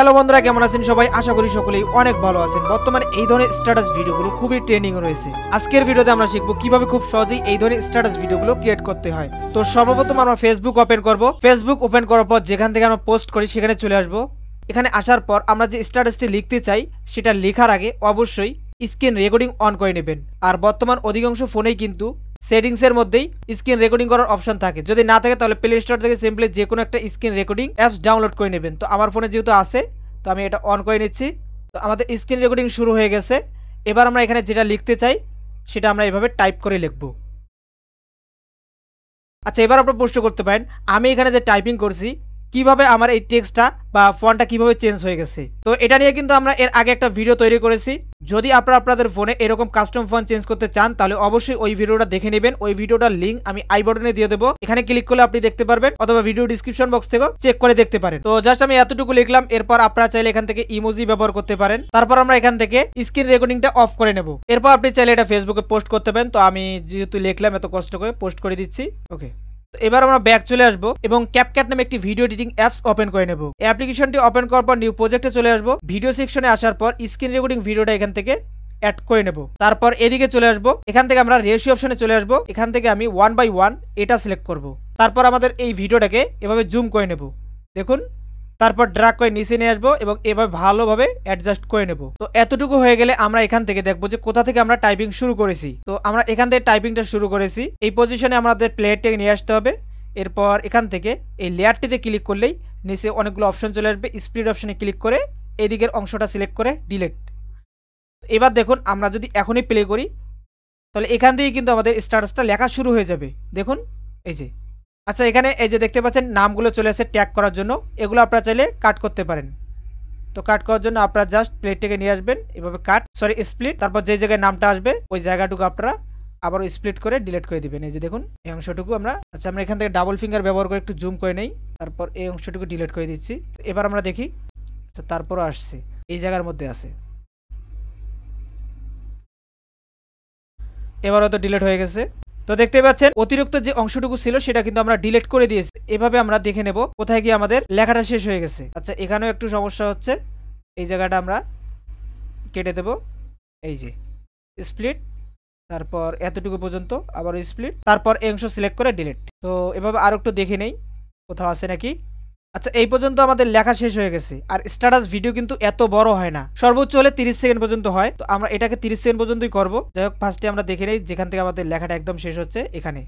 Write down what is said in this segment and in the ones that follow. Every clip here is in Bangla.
হ্যালো বন্ধুরা কেমন আছেন সবাই আশা করি সকলেই অনেক ভালো আছেন বর্তমানে এই ধরনের স্ট্যাটাস ভিডিওগুলো খুবই ট্রেন্ডিং রয়েছে আজকের ভিডিওতে আমরা শিখবো কিভাবে খুব সহজেই এই ধরনের স্ট্যাটাস ভিডিওগুলো ক্রিয়েট করতে হয় তো সর্বপ্রথম আমরা ফেসবুক ওপেন করব ফেসবুক ওপেন করার পর যেখান থেকে আমরা পোস্ট করি সেখানে চলে আসব এখানে আসার পর আমরা যে স্ট্যাটাসটি লিখতে চাই সেটা লেখার আগে অবশ্যই স্ক্রিন রেকর্ডিং অন করে নেবেন আর বর্তমান অধিকাংশ ফোনেই কিন্তু সেটিংসের মধ্যেই স্ক্রিন রেকর্ডিং করার অপশন থাকে যদি না থাকে তাহলে প্লে স্টোর থেকে সিম্পলি যে কোনো একটা স্ক্রিন রেকর্ডিং অ্যাপস ডাউনলোড করে নেবেন তো আমার ফোনে যেহেতু আছে তো আমি এটা অন করে নিচ্ছি তো আমাদের স্ক্রিন রেকর্ডিং শুরু হয়ে গেছে এবার আমরা এখানে যেটা লিখতে চাই সেটা আমরা এভাবে টাইপ করে লিখব আচ্ছা এবার আপনারা প্রশ্ন করতে পারেন আমি এখানে যে টাইপিং করছি কিভাবে আমার এই টেক্সটটা বা ফোনটা কিভাবে চেঞ্জ হয়ে গেছে তো এটা নিয়ে কিন্তু আমরা এর আগে একটা ভিডিও তৈরি করেছি যদি আপনারা আপনাদের ফোনে এরকম কাস্টম ফোন চেঞ্জ করতে চান তাহলে অবশ্যই ওই ভিডিওটা দেখে নেবেন ওই ভিডিওটার লিঙ্ক আমি আই বটনে দিয়ে দেবো এখানে ক্লিক করলে আপনি দেখতে পারবেন অথবা ভিডিও ডিসক্রিপশন বক্স থেকে চেক করে দেখতে পারেন তো জাস্ট আমি এতটুকু লিখলাম এরপর আপনারা চাইলে এখান থেকে ইমোজি ব্যবহার করতে পারেন তারপর আমরা এখান থেকে স্ক্রিন রেকর্ডিংটা অফ করে নেব এরপর আপনি চাইলে এটা ফেসবুকে পোস্ট করতে পারেন তো আমি যেহেতু লিখলাম এত কষ্ট করে পোস্ট করে দিচ্ছি ওকে এবার আমরা ব্যাক চলে আসব এবং ক্যাপক্যাট নামে একটি ভিডিও এডিটিং অ্যাপস ওপেন করে নেব অ্যাপ্লিকেশনটি ওপেন করার পর নিউ প্রজেক্টে চলে আসব ভিডিও সেকশনে আসার পর স্ক্রিন রেকর্ডিং ভিডিওটা এখান থেকে অ্যাড করে নেব তারপর এদিকে চলে আসব এখান থেকে আমরা রেশিও অপশনে চলে আসব এখান থেকে আমি ওয়ান বাই ওয়ান এটা সিলেক্ট করব তারপর আমাদের এই ভিডিওটাকে এভাবে জুম করে নেব দেখুন তারপর ড্রাগ করে নিচে নিয়ে আসবো এবং এভাবে ভালোভাবে অ্যাডজাস্ট করে নেব তো এতটুকু হয়ে গেলে আমরা এখান থেকে দেখবো যে কোথা থেকে আমরা টাইপিং শুরু করেছি তো আমরা এখান থেকে টাইপিংটা শুরু করেছি এই পজিশনে আমাদের প্লেয়ারটাকে নিয়ে আসতে হবে এরপর এখান থেকে এই লেয়ারটিতে ক্লিক করলেই নিচে অনেকগুলো অপশন চলে আসবে স্পিড অপশনে ক্লিক করে এদিকের অংশটা সিলেক্ট করে ডিলেক্ট এবার দেখুন আমরা যদি এখনই প্লে করি তাহলে এখান থেকেই কিন্তু আমাদের স্ট্যাটাসটা লেখা শুরু হয়ে যাবে দেখুন এই যে আচ্ছা এখানে এই যে দেখতে পাচ্ছেন নামগুলো চলে আসে ট্যাগ করার জন্য এগুলো আপনারা চাইলে কাট করতে পারেন তো কাট করার জন্য আপনারা জাস্ট প্লেটটাকে নিয়ে আসবেন এভাবে কাট সরি স্প্লিট তারপর যে জায়গায় নামটা আসবে ওই জায়গাটুকু আপনারা আবার স্প্লিট করে ডিলিট করে দিবেন এই যে দেখুন এই অংশটুকু আমরা আচ্ছা আমরা এখান থেকে ডাবল ফিঙ্গার ব্যবহার করে একটু জুম করে নেই তারপর এই অংশটুকু ডিলিট করে দিচ্ছি এবার আমরা দেখি আচ্ছা তারপরও আসছে এই জায়গার মধ্যে আছে এবার হয়তো ডিলিট হয়ে গেছে তো দেখতে পাচ্ছেন অতিরিক্ত যে অংশটুকু ছিল সেটা কিন্তু আমরা ডিলিট করে দিয়েছি এভাবে আমরা দেখে নেব কোথায় গিয়ে আমাদের লেখাটা শেষ হয়ে গেছে আচ্ছা এখানেও একটু সমস্যা হচ্ছে এই জায়গাটা আমরা কেটে দেব এই যে স্প্লিট তারপর এতটুকু পর্যন্ত আবার স্প্লিট তারপর এই অংশ সিলেক্ট করে ডিলিট তো এভাবে আর একটু দেখে নেই কোথাও আছে নাকি আচ্ছা এই পর্যন্ত আমাদের লেখা শেষ হয়ে গেছে আর স্ট্যাটাস ভিডিও কিন্তু এত বড় হয় না সর্বোচ্চ হলে তিরিশ সেকেন্ড পর্যন্ত হয় তো আমরা এটাকে তিরিশ সেকেন্ড পর্যন্তই করবো যাই হোক ফার্স্টে আমরা দেখে নিই যেখান থেকে আমাদের লেখাটা একদম শেষ হচ্ছে এখানে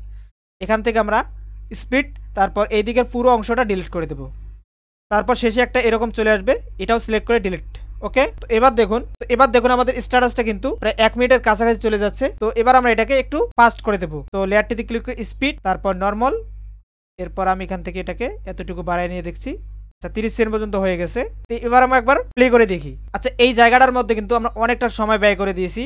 এখান থেকে আমরা স্পিড তারপর এই দিকের পুরো অংশটা ডিলিট করে দেব তারপর শেষে একটা এরকম চলে আসবে এটাও সিলেক্ট করে ডিলিট ওকে তো এবার দেখুন তো এবার দেখুন আমাদের স্ট্যাটাসটা কিন্তু প্রায় এক মিনিটের কাছাকাছি চলে যাচ্ছে তো এবার আমরা এটাকে একটু ফাস্ট করে দেবো তো লেয়ারটিতে ক্লিক করে স্পিড তারপর নর্মাল এরপর আমি এখান থেকে এটাকে এতটুকু বাড়ায় নিয়ে দেখছি আচ্ছা তিরিশ সেকেন্ড পর্যন্ত হয়ে গেছে এবার আমরা একবার প্লে করে দেখি আচ্ছা এই জায়গাটার মধ্যে কিন্তু আমরা অনেকটা সময় ব্যয় করে দিয়েছি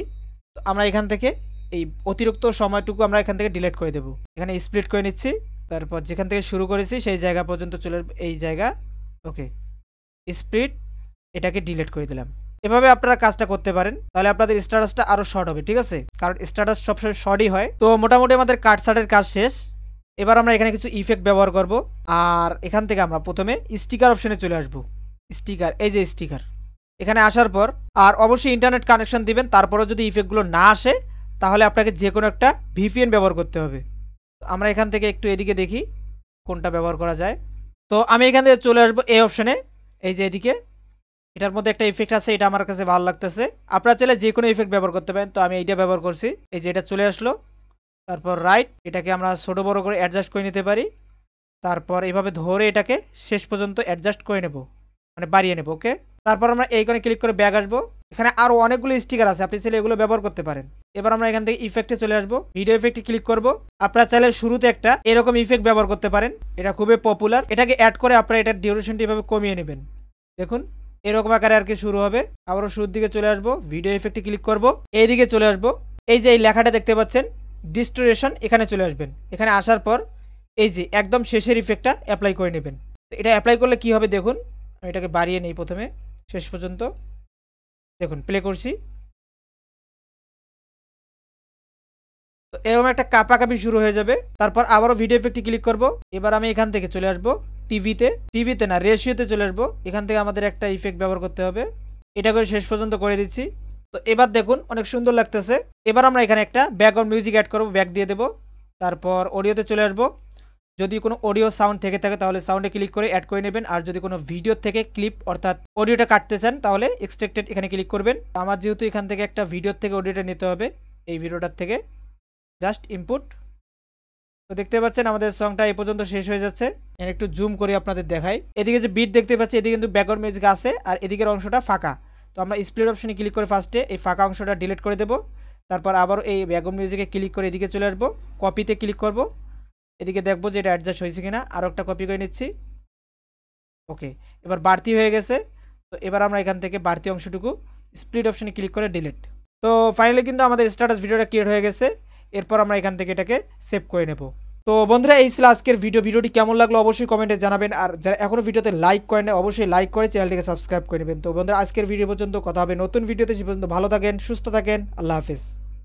তো আমরা এখান থেকে এই অতিরিক্ত সময়টুকু আমরা এখান থেকে ডিলেট করে দেবো এখানে স্প্লিট করে নিচ্ছি তারপর যেখান থেকে শুরু করেছি সেই জায়গা পর্যন্ত চলে এই জায়গা ওকে স্প্লিট এটাকে ডিলেট করে দিলাম এভাবে আপনারা কাজটা করতে পারেন তাহলে আপনাদের স্ট্যাটাসটা আরও শর্ট হবে ঠিক আছে কারণ স্ট্যাটাস সবসময় শর্টই হয় তো মোটামুটি আমাদের কাটসাটের কাজ শেষ এবার আমরা এখানে কিছু ইফেক্ট ব্যবহার করব আর এখান থেকে আমরা প্রথমে স্টিকার অপশনে চলে আসব স্টিকার এই যে স্টিকার এখানে আসার পর আর অবশ্যই ইন্টারনেট কানেকশন দিবেন তারপরও যদি ইফেক্টগুলো না আসে তাহলে আপনাকে যে কোনো একটা ভিপিএন ব্যবহার করতে হবে আমরা এখান থেকে একটু এদিকে দেখি কোনটা ব্যবহার করা যায় তো আমি এখান থেকে চলে আসবো এই অপশনে এই যে এদিকে এটার মধ্যে একটা ইফেক্ট আছে এটা আমার কাছে ভালো লাগতেছে আপনারা চাইলে যে কোনো ইফেক্ট ব্যবহার করতে পারেন তো আমি এইটা ব্যবহার করছি এই যে এটা চলে আসলো তারপর রাইট এটাকে আমরা ছোটো বড় করে অ্যাডজাস্ট করে নিতে পারি তারপর এভাবে ধরে এটাকে শেষ পর্যন্ত অ্যাডজাস্ট করে নেব মানে বাড়িয়ে নেব ওকে তারপর আমরা এইখানে ক্লিক করে ব্যাগ আসবো এখানে আরও অনেকগুলো স্টিকার আছে আপনি চাইলে এগুলো ব্যবহার করতে পারেন এবার আমরা এখান থেকে ইফেক্টে চলে আসবো ভিডিও ইফেক্টে ক্লিক করবো আপনারা চাইলে শুরুতে একটা এরকম ইফেক্ট ব্যবহার করতে পারেন এটা খুবই পপুলার এটাকে অ্যাড করে আপনারা এটার ডিউরেশনটি এভাবে কমিয়ে নেবেন দেখুন এরকম আকারে আর কি শুরু হবে আবারও শুরুর দিকে চলে আসবো ভিডিও ইফেক্টে ক্লিক করবো এইদিকে চলে আসবো এই যে এই লেখাটা দেখতে পাচ্ছেন ডিস্টোরেশন এখানে চলে আসবেন এখানে আসার পর এই যে একদম শেষের ইফেক্টটা অ্যাপ্লাই করে নেবেন এটা অ্যাপ্লাই করলে কি হবে দেখুন আমি এটাকে বাড়িয়ে নেই প্রথমে শেষ পর্যন্ত দেখুন প্লে করছি তো এরকম একটা কাপাকাপি শুরু হয়ে যাবে তারপর আবারও ভিডিও ইফেক্টে ক্লিক করব এবার আমি এখান থেকে চলে আসব টিভিতে টিভিতে না রেশিওতে চলে আসবো এখান থেকে আমাদের একটা ইফেক্ট ব্যবহার করতে হবে এটা করে শেষ পর্যন্ত করে দিচ্ছি তো এবার দেখুন অনেক সুন্দর লাগতেছে এবার আমরা এখানে একটা ব্যাকগ্রাউন্ড মিউজিক অ্যাড করবো ব্যাক দিয়ে দেব তারপর অডিওতে চলে আসবো যদি কোনো অডিও সাউন্ড থেকে থাকে তাহলে সাউন্ডে ক্লিক করে অ্যাড করে নেবেন আর যদি কোনো ভিডিও থেকে ক্লিপ অর্থাৎ অডিওটা কাটতে চান তাহলে এক্সট্রেক্টেড এখানে ক্লিক করবেন আমার যেহেতু এখান থেকে একটা ভিডিও থেকে অডিওটা নিতে হবে এই ভিডিওটার থেকে জাস্ট ইনপুট তো দেখতে পাচ্ছেন আমাদের সংটা এ পর্যন্ত শেষ হয়ে যাচ্ছে একটু জুম করে আপনাদের দেখাই এদিকে যে বিট দেখতে পাচ্ছি এদিকে কিন্তু ব্যাকগ্রাউন্ড মিউজিক আছে আর এদিকের অংশটা ফাঁকা তো আমরা স্প্লিট অপশনে ক্লিক করে ফার্স্টে এই ফাঁকা অংশটা ডিলিট করে দেব তারপর আবার এই ব্যাকগ্রাউন্ড মিউজিকে ক্লিক করে এদিকে চলে আসবো কপিতে ক্লিক করব এদিকে দেখবো যে এটা অ্যাডজাস্ট হয়েছে কিনা আরও একটা কপি করে নিচ্ছি ওকে এবার বাড়তি হয়ে গেছে তো এবার আমরা এখান থেকে বাড়তি অংশটুকু স্প্লিট অপশনে ক্লিক করে ডিলিট তো ফাইনালি কিন্তু আমাদের স্ট্যাটাস ভিডিওটা ক্রিয়েট হয়ে গেছে এরপর আমরা এখান থেকে এটাকে সেভ করে নেবো তো বন্ধুরা এই ছিল আজকের ভিডিও ভিডিওটি কেমন লাগলো অবশ্যই কমেন্টে জানাবেন আর যারা এখনো ভিডিওতে লাইক করেন অবশ্যই লাইক করে চ্যানেলটিকে সাবস্ক্রাইব করে নেবেন তো বন্ধুরা আজকের ভিডিও পর্যন্ত কথা হবে নতুন ভিডিওতে সে পর্যন্ত ভালো থাকেন সুস্থ থাকেন আল্লাহ হাফিজ